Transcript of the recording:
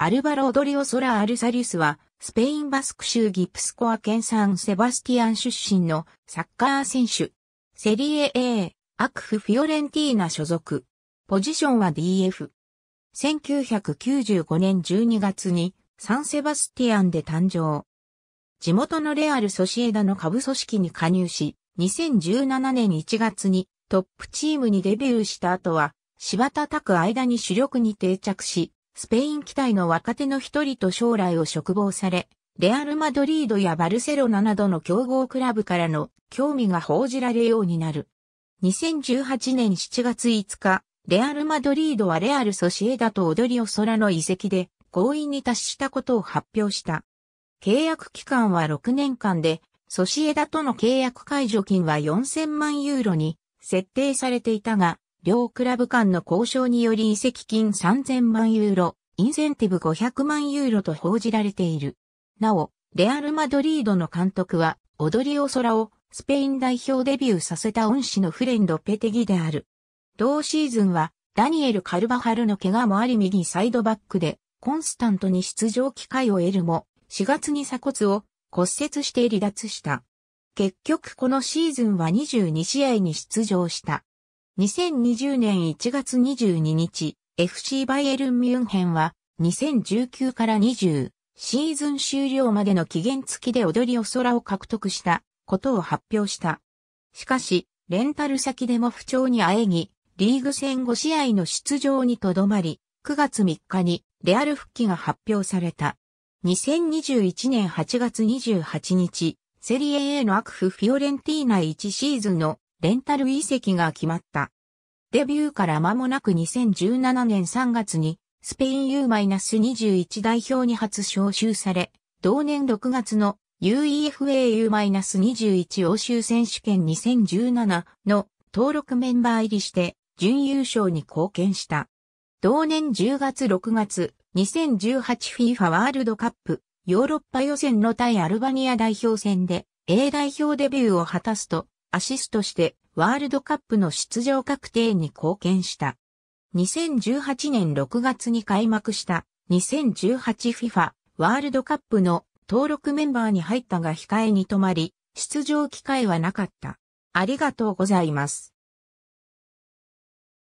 アルバロ・オドリオ・ソラ・アルサリスは、スペインバスク州ギプスコア県産セバスティアン出身のサッカー選手。セリエ A、アクフ・フィオレンティーナ所属。ポジションは DF。1995年12月にサンセバスティアンで誕生。地元のレアル・ソシエダの下部組織に加入し、2017年1月にトップチームにデビューした後は、柴田拓間に主力に定着し、スペイン期待の若手の一人と将来を嘱望され、レアル・マドリードやバルセロナなどの競合クラブからの興味が報じられようになる。2018年7月5日、レアル・マドリードはレアル・ソシエダと踊りを空の遺跡で合意に達したことを発表した。契約期間は6年間で、ソシエダとの契約解除金は4000万ユーロに設定されていたが、両クラブ間の交渉により移籍金3000万ユーロ、インセンティブ500万ユーロと報じられている。なお、レアル・マドリードの監督は、踊りソ空をスペイン代表デビューさせた恩師のフレンド・ペテギである。同シーズンは、ダニエル・カルバハルの怪我もあり右サイドバックで、コンスタントに出場機会を得るも、4月に鎖骨を骨折して離脱した。結局このシーズンは22試合に出場した。2020年1月22日、FC バイエルン・ミュンヘンは、2019から20シーズン終了までの期限付きで踊りお空を獲得したことを発表した。しかし、レンタル先でも不調にあえぎ、リーグ戦5試合の出場にとどまり、9月3日にレアル復帰が発表された。2021年8月28日、セリエ A のアクフ・フィオレンティーナ1シーズンのレンタル移籍が決まった。デビューから間もなく2017年3月にスペイン U-21 代表に初招集され、同年6月の UEFAU-21 欧州選手権2017の登録メンバー入りして準優勝に貢献した。同年10月6月 2018FIFA ワールドカップヨーロッパ予選の対アルバニア代表戦で A 代表デビューを果たすとアシストしてワールドカップの出場確定に貢献した。2018年6月に開幕した 2018FIFA ワールドカップの登録メンバーに入ったが控えに止まり、出場機会はなかった。ありがとうございます。